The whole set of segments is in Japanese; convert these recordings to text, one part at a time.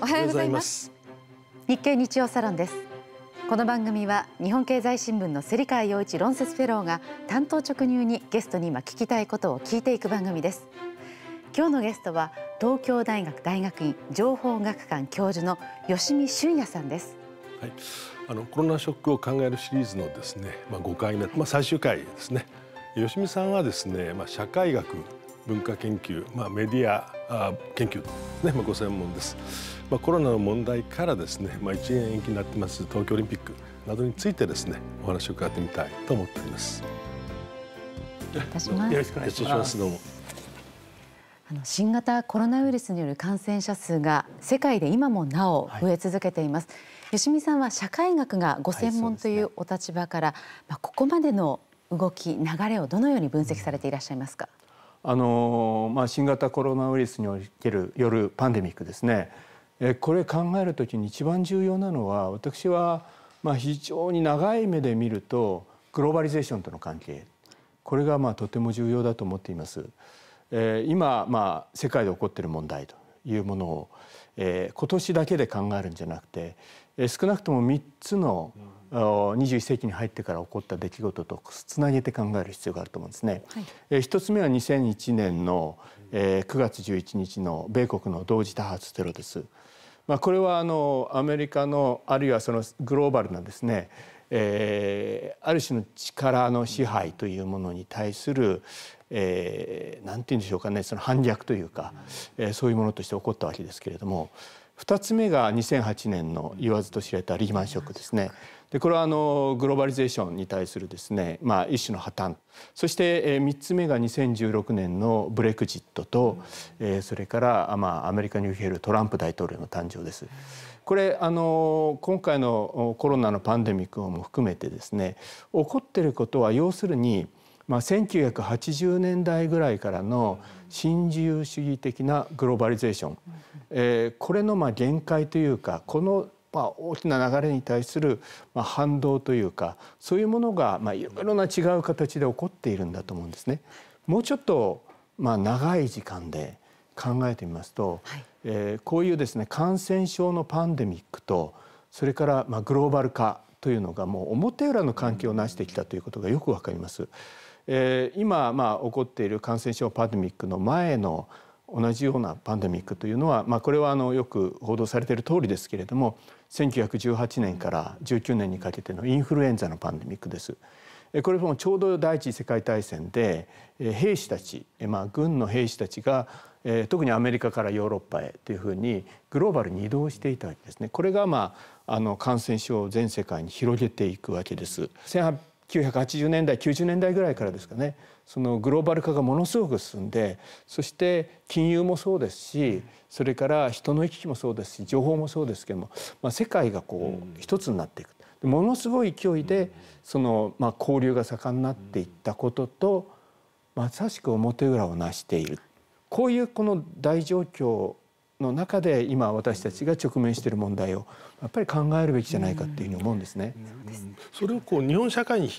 おはようございます日経日曜サロンですこの番組は日本経済新聞の芹川陽一論説フェローが担当直入にゲストに今聞きたいことを聞いていく番組です今日のゲストは東京大学大学院情報学館教授の吉見俊也さんですはい、あのコロナショックを考えるシリーズのですね、まあ、5回目、まあ、最終回ですね吉見さんはですね、まあ、社会学文化研究、まあ、メディアあ研究、ねまあ、ご専門です、まあ、コロナの問題からですね、まあ、1年延期になってます東京オリンピックなどについてですねお話を伺ってみたいと思っております。よろしくお願いしますどうもあの新型コロナウイルスによる感染者数が世界で今もなお増え続けています、はい、吉見さんは社会学がご専門というお立場から、はいね、まあ、ここまでの動き流れをどのように分析されていらっしゃいますか、うんあの、まあ、新型コロナウイルスにおけるよるパンデミックですねえこれ考える時に一番重要なのは私はまあ非常に長い目で見るとグローバリゼーションとの関係これがまあとても重要だと思っています。えー、今、まあ、世界で起こっている問題というものを、えー、今年だけで考えるんじゃなくて、えー、少なくとも3つの21世紀に入ってから起こった出来事とつなげて考える必要があると思うんですね。はい、一つ目は2001年の9月11日の米国の同時多発テロです。まあ、これはあのアメリカのあるいはそのグローバルなですねえー、ある種の力の支配というものに対する何、えー、て言うんでしょうかねその反逆というか、えー、そういうものとして起こったわけですけれども2つ目が2008年の言わずと知れたリーマンショックですね。でこれはあのグローバリゼーションに対するですね、まあ、一種の破綻そして3つ目が2016年のブレクジットと、えそれから、まあ、アメリカに受けるトランプ大統領の誕生です。これあの今回のコロナのパンデミックも含めてですね起こってることは要するに、まあ、1980年代ぐらいからの新自由主義的なグローバリゼーション、えこれのま限界というかこのまあ、大きな流れに対する反動というかそういうものがまあいろいろな違う形で起こっているんだと思うんですね。もうちょっとまあ長い時間で考えてみますと、はい、えー、こういうですね感染症のパンデミックとそれからまあグローバル化というのがもう表裏の関係を成してきたということがよくわかります。えー、今まあ起こっている感染症パンデミックの前の同じようなパンデミックというのは、まあ、これはあのよく報道されている通りですけれども1918年から19年にかけてのインフルエンザのパンデミックです。これもちょうど第一次世界大戦で兵士たち、まあ、軍の兵士たちが特にアメリカからヨーロッパへというふうにグローバルに移動していたわけですね。これが、まあ、あの感染症を全世界に広げていくわけです。1980年代90年代ぐらいからですかねそのグローバル化がものすごく進んでそして金融もそうですしそれから人の行き来もそうですし情報もそうですけども、まあ、世界がこう一つになっていくものすごい勢いでその、まあ、交流が盛んになっていったこととまさしく表裏を成しているこういうこの大状況の中で今私たちが直面している問題をやっぱり考えるべきじゃないかっていうふうに思うんですね。うん、それをこう日本社会に引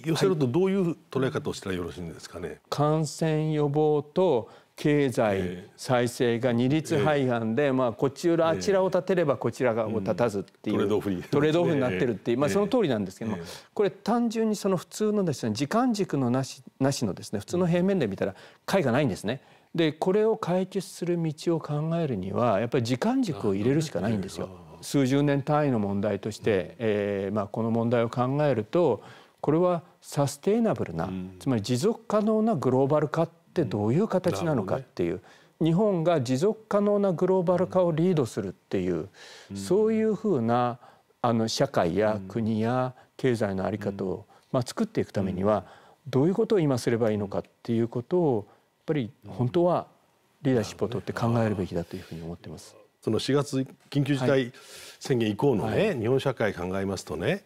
き寄せるとどういう捉え方をしたらよろしいんですかね。はい、感染予防と経済再生が二律背反で、えー、まあこちらあちらを立てればこちらを立たずっていう、えーうん、トレードオフトレードオフになってるっていう、まあその通りなんですけども、えー、これ単純にその普通のですね時間軸のなしなしのですね普通の平面で見たら解がないんですね。うんでこれを解決する道を考えるにはやっぱり時間軸を入れるしかないんですよ。数十年単位の問題として、うん、えー、まあ、この問題を考えるとこれはサステイナブルな、うん、つまり持続可能なグローバル化ってどういう形なのかっていう。日本が持続可能なグローバル化をリードするっていう、うん、そういうふうなあの社会や国や経済の在り方を、まあ、作っていくためにはどういうことを今すればいいのかっていうことをぱり本当はリーダーシップを取って考えるべきだというふうに思ってます。その4月緊急事態宣言以降のね、はい、日本社会考えますとね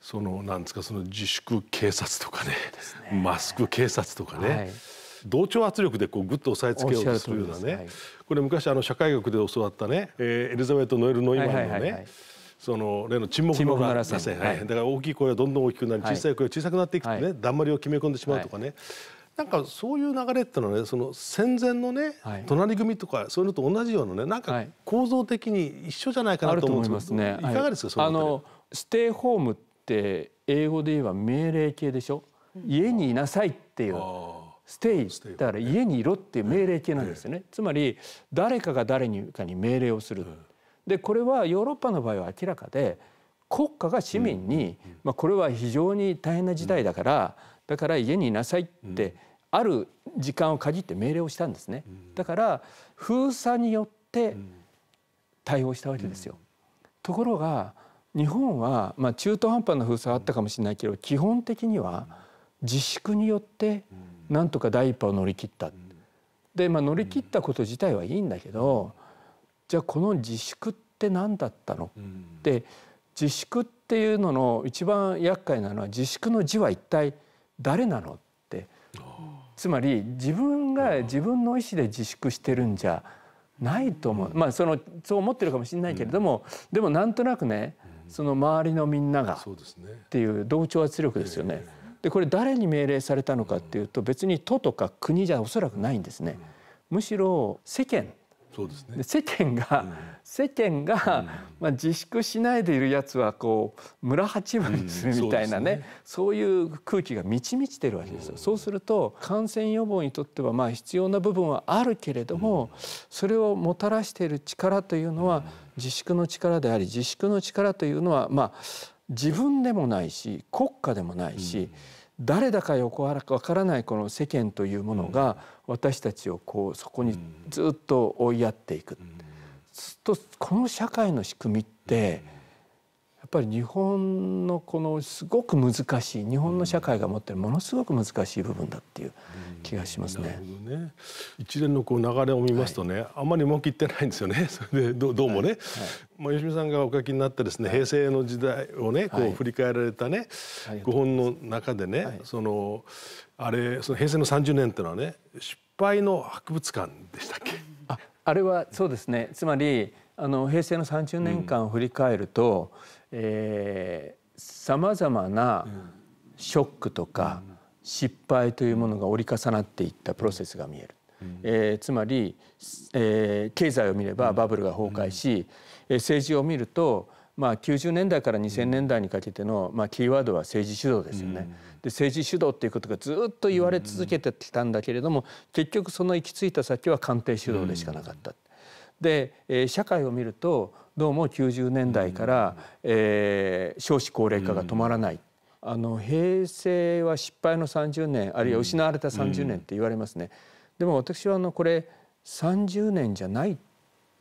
そのなんですかその自粛警察とかね、ね、マスク警察とかね、はい、同調圧力でこうぐっと押さえつけようとするようなね、はい、これ昔あの社会学で教わったね、えー、エリザベート・ノエル・ノイマンのね、はいはいはいはいその例の沈黙の話らせ、だから大きい声はどんどん大きくなり小さい声は小さくなっていくとね、はい、だんまりを決め込んでしまうとかね、はいなんかそういう流れってのはねその戦前のね、はい、隣組とかそういうのと同じようなねなんか構造的に一緒じゃないかなと思うんですけど、ね、いかがですか、はい、そのステイホームって英語で言えば命令形でしょ、うん、家にいなさいっていうステイだから家にいろっていう命令形なんですよね、つまり誰かが誰にかに命令をする、でこれはヨーロッパの場合は明らかで国家が市民に、まあ、これは非常に大変な時代だから、だから家にいなさいって、うんある時間を限って命令をしたんですね。だから封鎖によって対応したわけですよ。ところが日本は、まあ、中途半端な封鎖はあったかもしれないけど基本的には自粛によってなんとか第一波を乗り切った。で、まあ、乗り切ったこと自体はいいんだけどじゃあこの自粛って何だったのって、自粛っていうのの一番厄介なのは自粛の字は一体誰なのつまり自分が自分の意思で自粛してるんじゃないと思う、まあそのそう思ってるかもしれないけれども、でもなんとなくねその周りのみんながっていう同調圧力ですよね。でこれ誰に命令されたのかっていうと別に都とか国じゃおそらくないんですね。むしろ世間そうですね、世間が、うん、世間が、うん、まあ、自粛しないでいるやつはこう村八分にするみたいなねうんそね、そういう空気が満ち満ちてるわけですよ、そうすると感染予防にとってはまあ必要な部分はあるけれども、それをもたらしている力というのは自粛の力であり自粛の力というのはまあ自分でもないし国家でもないし、誰だかよくわからないこの世間というものが私たちをこうそこにずっと追いやっていく。とこの社会の仕組みってっぱり日本のこのすごく難しい日本の社会が持ってるものすごく難しい部分だっていう気がしますね。うん、ね一連のこう流れを見ますとね、はい、あんまりうまくいってないんですよね。それでどどうもね、はいはい、まあ吉見さんがお書きになったですね、平成の時代をねこう振り返られたね、ご本の中でね、そのあれその平成の30年っていうのはね失敗の博物館でしたっけ？ああれはそうですね。つまりあの平成の30年間を振り返るとさまざまなショックとか失敗というものが折り重なっていったプロセスが見える。えー、つまり、えー、経済を見ればバブルが崩壊し、うん、政治を見ると、まあ、90年代から2000年代にかけての、まあ、キーワードは政治主導ですよね。うん、で政治主導っていうことがずっと言われ続けてきたんだけれども結局その行き着いた先は官邸主導でしかなかった。うんで、えー、社会を見るとどうも90年代から、えー、少子高齢化が止まらない。あの平成は失敗の30年あるいは失われた30年って言われますね、でも私はあのこれ30年じゃないっ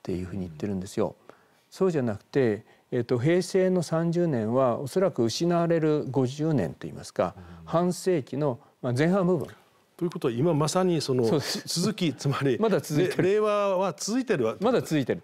ていうふうに言ってるんですよ。そうじゃなくて、えー、と平成の30年はおそらく失われる50年といいますか、半世紀の、前半部分ということは今まさにその続きつまり まだ続いてる令和は続いてるわまだ続いてる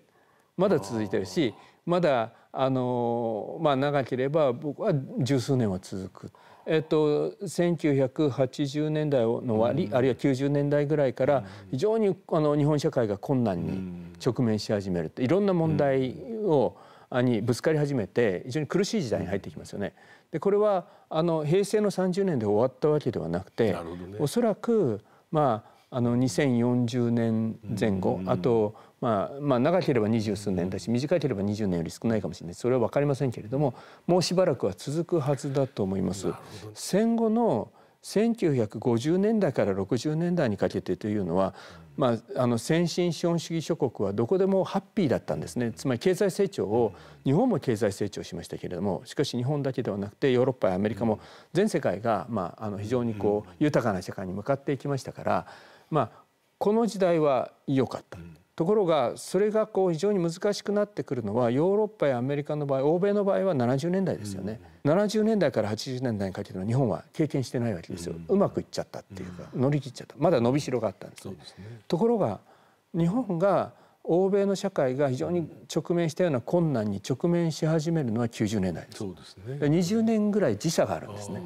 まだ続いてるしまだあのまあ長ければ僕は十数年は続く。えっと、1980年代の割、うん、あるいは90年代ぐらいから非常にあの日本社会が困難に直面し始めるっていろんな問題を、うん、にぶつかり始めて非常に苦しい時代に入ってきますよね。でこれはあの平成の30年で終わったわけではなくてな、ね、おそらくまああの2040年前後、あと、まあ、まあ長ければ二十数年だし短ければ20年より少ないかもしれないそれは分かりませんけれどももうしばらくは続くはずだと思います。戦後の1950年代から60年代にかけてというのは、まあ、先進資本主義諸国はどこでもハッピーだったんですねつまり経済成長を日本も経済成長しましたけれどもしかし日本だけではなくてヨーロッパやアメリカも全世界が、まあ、あの非常にこう豊かな社会に向かっていきましたから、まあ、この時代は良かった。ところがそれがこう非常に難しくなってくるのはヨーロッパやアメリカの場合欧米の場合は70年代ですよね、うん、70年代から80年代にかけての日本は経験してないわけですよ、うん、うまくいっちゃったっていうか、うん、乗り切っちゃったまだ伸びしろがあったんです,、ねですね、ところが日本が欧米の社会が非常に直面したような困難に直面し始めるのは90年代ですそうです、ね、20年ぐらい時差があるんですね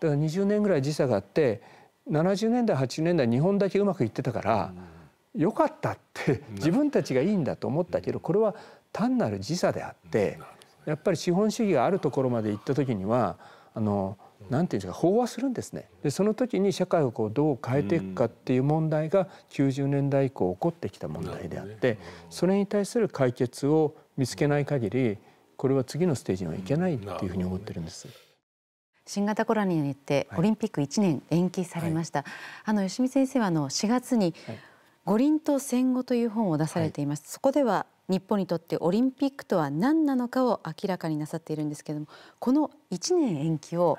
だから20年ぐらい時差があって70年代80年代日本だけうまくいってたから、うんよかったって自分たちがいいんだと思ったけどこれは単なる時差であってやっぱり資本主義があるところまで行った時にはあの何て言うんですか飽和するんですねでその時に社会をこうどう変えていくかっていう問題が90年代以降起こってきた問題であってそれに対する解決を見つけない限りこれは次のステージにはいけないっていうふうに思ってるんです。新型コロナによってオリンピック1年延期されました。はい、あの吉見先生はあの4月に、はい五輪と戦後という本を出されています、はい、そこでは日本にとってオリンピックとは何なのかを明らかになさっているんですけれどもこの1年延期を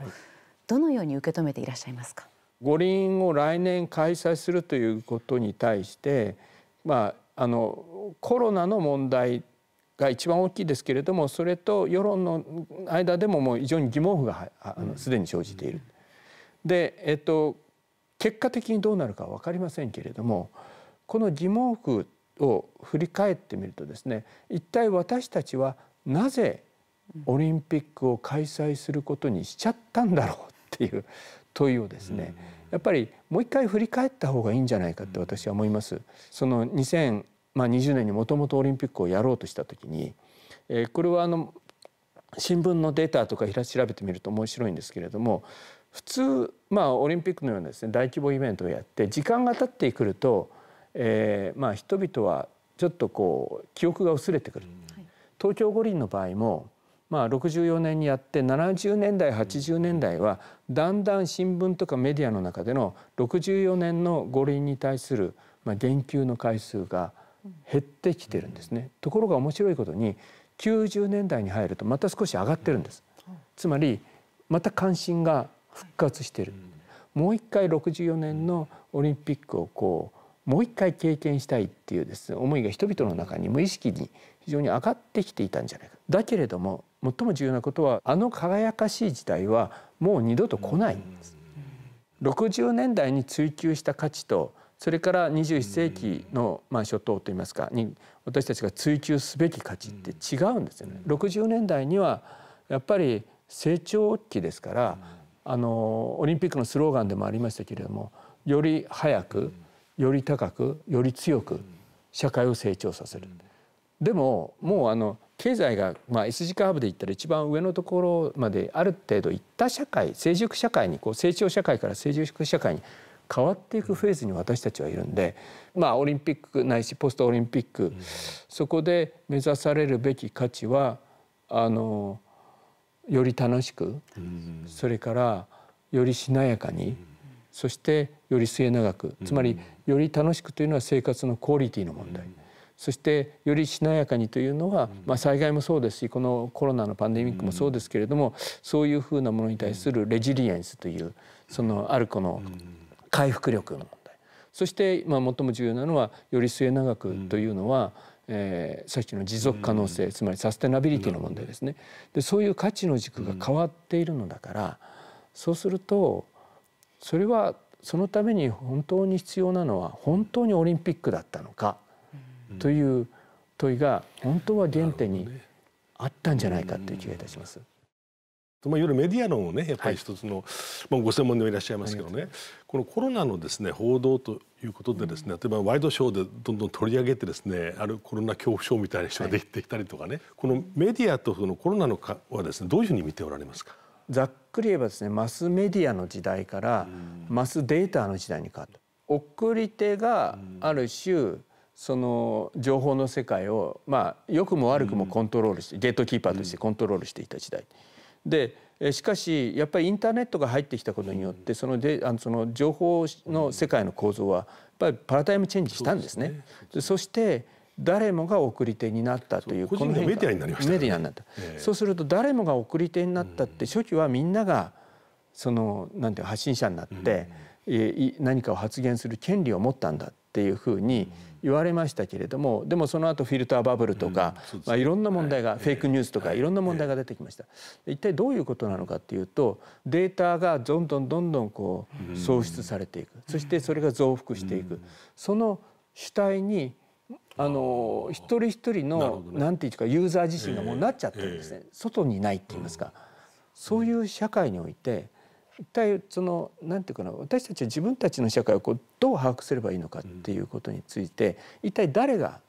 どのように受け止めていらっしゃいますか、五輪を来年開催するということに対してまああのコロナの問題が一番大きいですけれどもそれと世論の間でももう非常に疑問符がすでに生じている。で、えっと、結果的にどうなるか分かりませんけれどもこの疑問符を振り返ってみるとですね一体私たちはなぜオリンピックを開催することにしちゃったんだろうっていう問いをですねやっぱりもう一回振り返った方がいいんじゃないかって私は思います。その2020年にもともとオリンピックをやろうとした時に、えー、これはあの新聞のデータとか調べてみると面白いんですけれども普通まあオリンピックのようなですね大規模イベントをやって時間が経ってくるとえーまあ、人々はちょっとこう記憶が薄れてくる。東京五輪の場合もまあ、64年にやって70年代80年代はだんだん新聞とかメディアの中での64年の五輪に対する、まあ、言及の回数が減ってきてるんですね。ところが面白いことに90年代に入るとまた少し上がってるんです。つまりまた関心が復活してる。もう一回64年のオリンピックをこうもう一回経験したいっていうです、ね、思いが人々の中に無意識に非常に上がってきていたんじゃないか。だけれども最も重要なことはあの輝かしい時代はもう二度と来ないんです。60年代に追求した価値とそれから21世紀のまあ初頭といいますかに私たちが追求すべき価値って違うんですよね。60年代にはやっぱり成長期ですからあのオリンピックのスローガンでもありましたけれどもより早くより高くより強く社会を成長させる。でももうあの経済が、まあ、S 字カーブで言ったら一番上のところまである程度いった社会成熟社会にこう成長社会から成熟社会に変わっていくフェーズに私たちはいるんで、まあ、オリンピックないしポストオリンピック、そこで目指されるべき価値はあのより楽しく、それからよりしなやかに、そしてより末永くつまりより楽しくというのは生活のクオリティの問題。そしてよりしなやかにというのは、まあ、災害もそうですしこのコロナのパンデミックもそうですけれども、そういうふうなものに対するレジリエンスというそのあるこの回復力の問題そしてまあ最も重要なのはより末永くというのは、えー、さっきの持続可能性、つまりサステナビリティの問題ですねでそういう価値の軸が変わっているのだから、そうするとそれはそのために本当に必要なのは本当にオリンピックだったのかという問いが本当は原点にあったんじゃないかという気がいたします。まあ、いわゆるメディアのねやっぱり一つの、はい、まあ、ご専門でもいらっしゃいますけどねこのコロナのですね報道ということでですね、うん、例えばワイドショーでどんどん取り上げてですねあるコロナ恐怖症みたいな人ができてきたりとかね、はい、このメディアとそのコロナのかはですねどういうふうに見ておられますかざっくり言えばですねマスメディアの時代からマスデータの時代に変わった送り手がある種その情報の世界をまあ良くも悪くもコントロールしてゲートキーパーとしてコントロールしていた時代でしかしやっぱりインターネットが入ってきたことによってそのであのその情報の世界の構造はやっぱりパラダイムチェンジしたんですね。そして誰もが送り手になったというこのメディアになりました、ね、メディアになった、えー、そうすると誰もが送り手になったって初期はみんながそのなんていう発信者になって、うん、何かを発言する権利を持ったんだっていうふうに言われましたけれどもでもその後フィルターバブルとか、うんまあ、いろんな問題が、はい、フェイクニュースとか、い、ろんな問題が出てきました、はい、一体どういうことなのかっていうとデータがどんどんどんどんこう創出されていく、うん、そしてそれが増幅していく、うん、その主体にあの一人一人の何て言うかユーザー自身がもうなっちゃってるんですね外にないっていいますかそういう社会において一体その何て言うかな私たちは自分たちの社会をこうどう把握すればいいのかっていうことについて一体誰が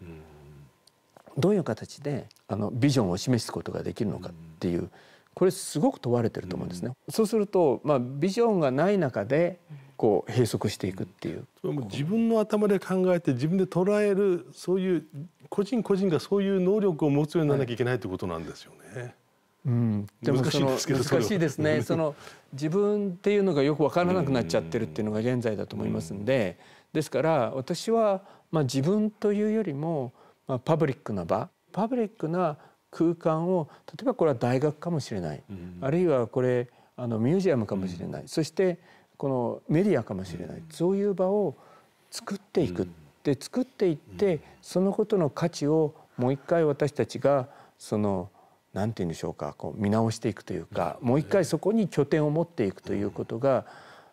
どういう形であのビジョンを示すことができるのかっていうこれすごく問われてると思うんですね。そうするとまあビジョンがない中でこう閉塞していくっていう。それも自分の頭で考えて自分で捉えるそういう個人個人がそういう能力を持つようにならなきゃいけないってことなんですよね。はいうん、難しいですけど難しいですねその自分っていうのがよくわからなくなっちゃってるっていうのが現在だと思いますんで、ですから私は、まあ、自分というよりも、まあ、パブリックな場パブリックな空間を例えばこれは大学かもしれない、うん、あるいはこれあのミュージアムかもしれない、うん、そしてこのメディアかもしれない、そういう場を作っていく、で作っていって、そのことの価値をもう一回私たちがそのなんて言うんでしょうかこう見直していくというかもう一回そこに拠点を持っていくということが、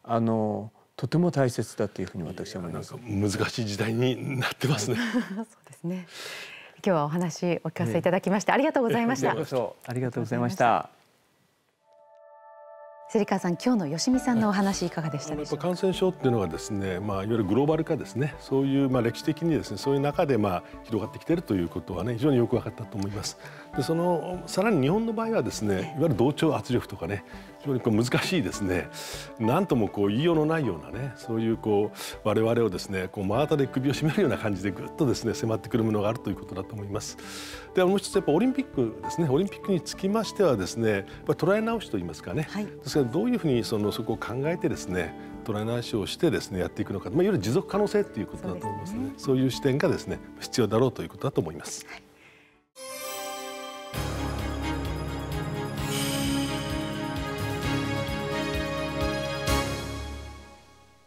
あのとても大切だというふうに私は思います。難しい時代になってますね。そうですね。今日はお話お聞かせいただきまして、ありがとうございました。ありがとうございました。芹川さん今日の吉見さんのお話いかがでしたでしょうか、はい、感染症っていうのはですね、まあ、いわゆるグローバル化ですねそういう、まあ、歴史的にですねそういう中で、まあ、広がってきているということはね非常によく分かったと思いますでそのさらに日本の場合はですねいわゆる同調圧力とかね非常にこう難しいですね何ともこう言いようのないようなねそういうこう我々をですねこう真綿で首を絞めるような感じでぐっとですね迫ってくるものがあるということだと思いますでもう一つやっぱオリンピックですねオリンピックにつきましてはですね捉え直しと言いますかね、はい、ですからどういうふうにそのそこを考えてですねトライ直しをしてですねやっていくのか、まあ、いわゆる持続可能性ということだと思いますね、ね、そういう視点がですね必要だろうということだと思います。はい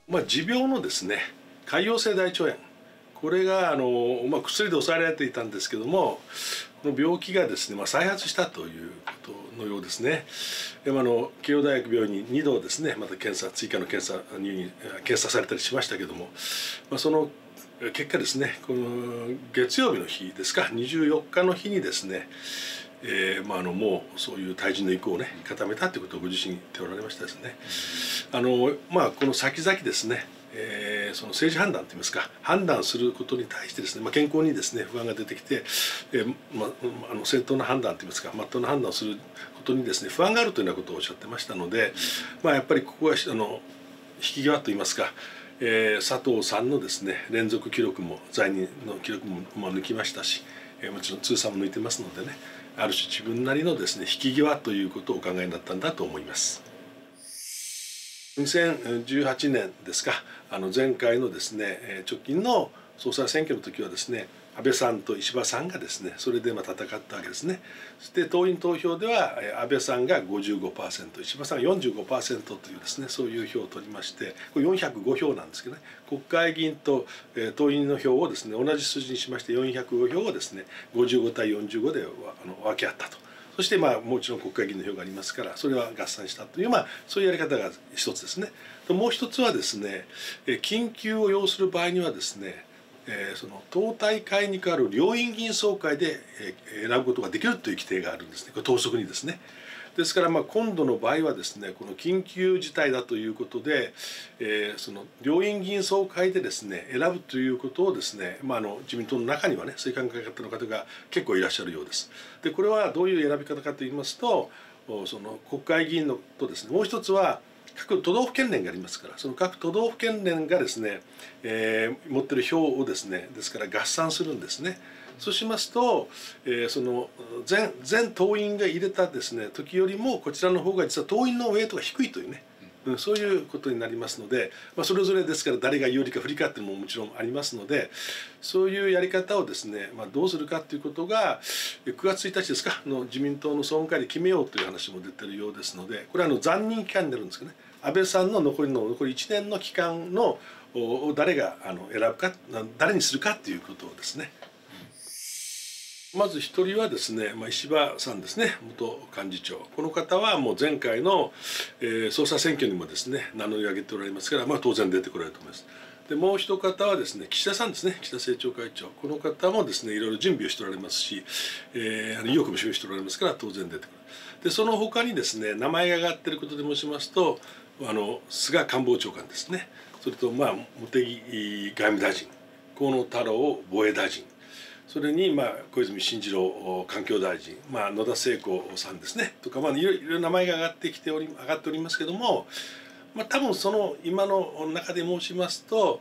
まあ、持病のですね潰瘍性大腸炎これがあの、まあ、薬で抑えられていたんですけどもの病気がですね、まあ、再発したということのようですね。あの慶応大学病院に2度ですねまた検査追加の検査入院検査されたりしましたけども、まあ、その結果ですねこの月曜日の日ですか24日の日にですねえーまあ、あのもうそういう退陣の意向をね固めたということをご自身言っておられましたですね。あのまあ、この先々ですねえー、その政治判断といいますか判断することに対してですね、まあ、健康にですね不安が出てきて、えーまあ、あの正当な判断といいますかまっとうな判断をすることにですね不安があるというようなことをおっしゃってましたので、まあ、やっぱりここはあの引き際といいますか、えー、佐藤さんのですね連続記録も在任の記録も、まあ、抜きましたし、えー、もちろん通算も抜いてますのでねある種自分なりのですね引き際ということをお考えになったんだと思います。2018年ですかあの前回のですね直近の総裁選挙の時はですね安倍さんと石破さんがですねそれでま戦ったわけですねそして党員投票では安倍さんが55%石破さんが45%というですねそういう票を取りましてこれ405票なんですけどね国会議員と党員の票をですね同じ数字にしまして405票をですね55対45で分け合ったとそしてまあもちろん国会議員の票がありますからそれは合算したという、まあ、そういうやり方が一つですね。もう一つはですね緊急を要する場合にはですねえその党大会に代わる両院議員総会で、え選ぶことができるという規定があるんですねこれ党則にですねですからまあ今度の場合はですねこの緊急事態だということで、えー、その両院議員総会でですね選ぶということをですね、まあ、あの自民党の中にはねそういう考え方の方が結構いらっしゃるようです。でこれはどういう選び方かと言いますとその国会議員のとですねもう一つは各都道府県連がありますからその各都道府県連がですね、えー、持ってる票をですねですから合算するんですね。そうしますと、えー、その全全党員が入れたですね時よりもこちらの方が実は党員のウェイトが低いというね、うん、そういうことになりますので、まあ、それぞれですから誰が有利か不利かっていうのももちろんありますのでそういうやり方をですね、まあ、どうするかっていうことが9月1日ですかの自民党の総務会で決めようという話も出てるようですのでこれはあの残任期間になるんですけどね安倍さんの残りの残り1年の期間のを誰があの選ぶか誰にするかっていうことをですねまず1人はですね、まあ、石破さんですね元幹事長この方はもう前回の、えー、総裁選挙にもですね名乗り上げておられますから、まあ、当然出てこられると思います。でもう一方はですね岸田さんですね岸田政調会長この方もですねいろいろ準備をしておられますし、えー、意欲も示しておられますから当然出てくるでその他にですね名前が挙がっていることで申しますとあの菅官房長官ですねそれとまあ茂木外務大臣河野太郎防衛大臣それに、まあ、小泉進次郎環境大臣、まあ、野田聖子さんですねとか、まあ、いろいろ名前が上がってきており上がっておりますけども、まあ、多分その今の中で申しますと、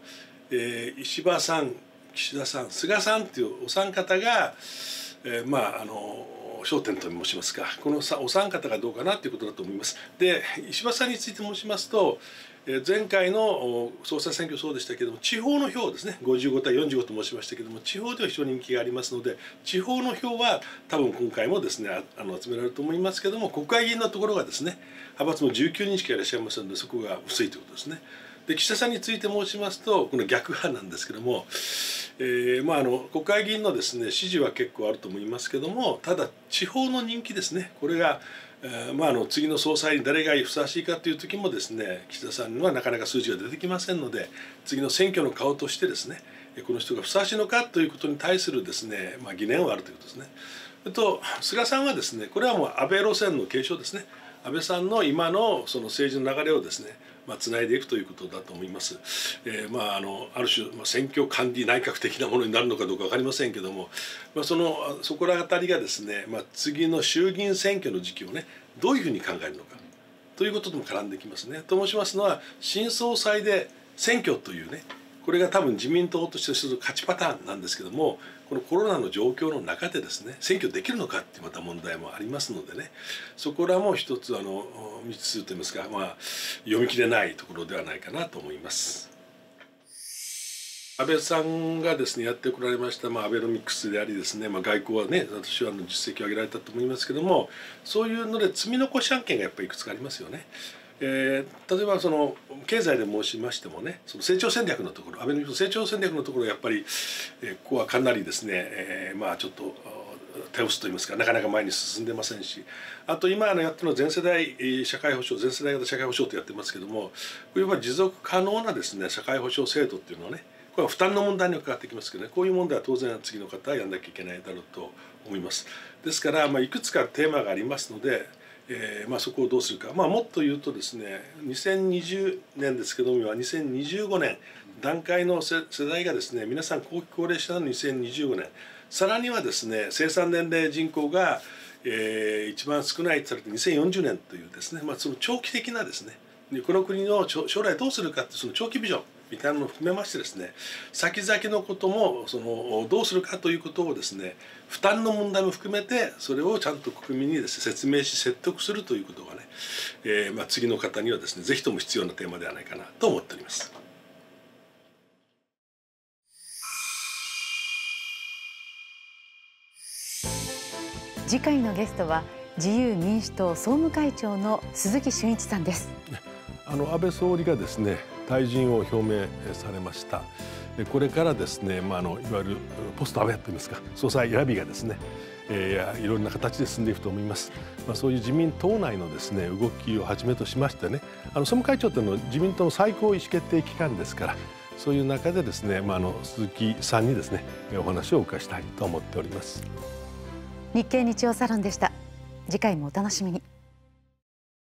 えー、石破さん岸田さん菅さんというお三方が、えー、まああの焦点と申しますかこのお三方がどうかなということだと思います。で石破さんについて申しますと前回の総裁選挙そうでしたけども地方の票ですね55対45と申しましたけども地方では非常に人気がありますので地方の票は多分今回もですねあの集められると思いますけども国会議員のところがですね派閥も19人しかいらっしゃいませんのでそこが薄いということですね。で岸田さんについて申しますとこの逆派なんですけども、えー、まあ、あの国会議員のですね支持は結構あると思いますけどもただ地方の人気ですねこれがまあ、あの次の総裁に誰がふさわしいかという時もですね岸田さんにはなかなか数字が出てきませんので次の選挙の顔としてですねこの人がふさわしいのかということに対するですね、まあ、疑念はあるということですね。と菅さんはですねこれはもう安倍路線の継承ですね安倍さんの今のその政治の流れをですねまあ、つないでいくということだと思います。えー、まああのある種、まあ、選挙管理内閣的なものになるのかどうか分かりませんけども、まあ、そのそこら辺りがですね、まあ、次の衆議院選挙の時期をねどういうふうに考えるのかということとも絡んできますね。と申しますのは新総裁で選挙というねこれが多分自民党として一つ勝ちパターンなんですけどもこのコロナの状況の中でですね選挙できるのかってまた問題もありますのでねそこらも一つあの未知数といいますか、まあ、読み切れないところではないかなと思います。安倍さんがですねやってこられました、まあ、アベノミクスでありですね、まあ、外交はね私はの実績を挙げられたと思いますけどもそういうので積み残し案件がやっぱりいくつかありますよね。えー、例えばその経済で申しましてもねその成長戦略のところ安倍の成長戦略のところやっぱり、えー、ここはかなりですね、えー、まあちょっと手押しといいますかなかなか前に進んでませんしあと今のやってるのは全世代社会保障全世代型社会保障とやってますけどもこれう持続可能なですね社会保障制度っていうのはねこれは負担の問題に伺ってきますけどねこういう問題は当然次の方はやんなきゃいけないだろうと思います。ですから、まあ、いくつかテーマがありますのでえーまあ、そこをどうするか、まあ、もっと言うとですね2020年ですけども2025年段階の世代がですね皆さん後期高齢者の2025年さらにはですね生産年齢人口が、えー、一番少ないとされて2040年というですね、まあ、その長期的なですねこの国の将来どうするかってその長期ビジョンみたいなのを含めましてですね先々のこともそのどうするかということをですね負担の問題も含めてそれをちゃんと国民にです、ね、説明し説得するということがね、えー、まあ、次の方にはですね是非とも必要なテーマではないかなと思っております。次回のゲストは自由民主党総務会長の鈴木俊一さんです。あの安倍総理がですね退陣を表明されましたこれからですね、まあ、あのいわゆるポスト安倍といいますか総裁選びがですねえー、いろんな形で進んでいくと思います、まあ、そういう自民党内のですね動きをはじめとしましてねあの総務会長というのは自民党の最高意思決定機関ですからそういう中でですね、まあ、あの鈴木さんにですねお話をお伺いしたいと思っております日経日曜サロンでした次回もお楽しみに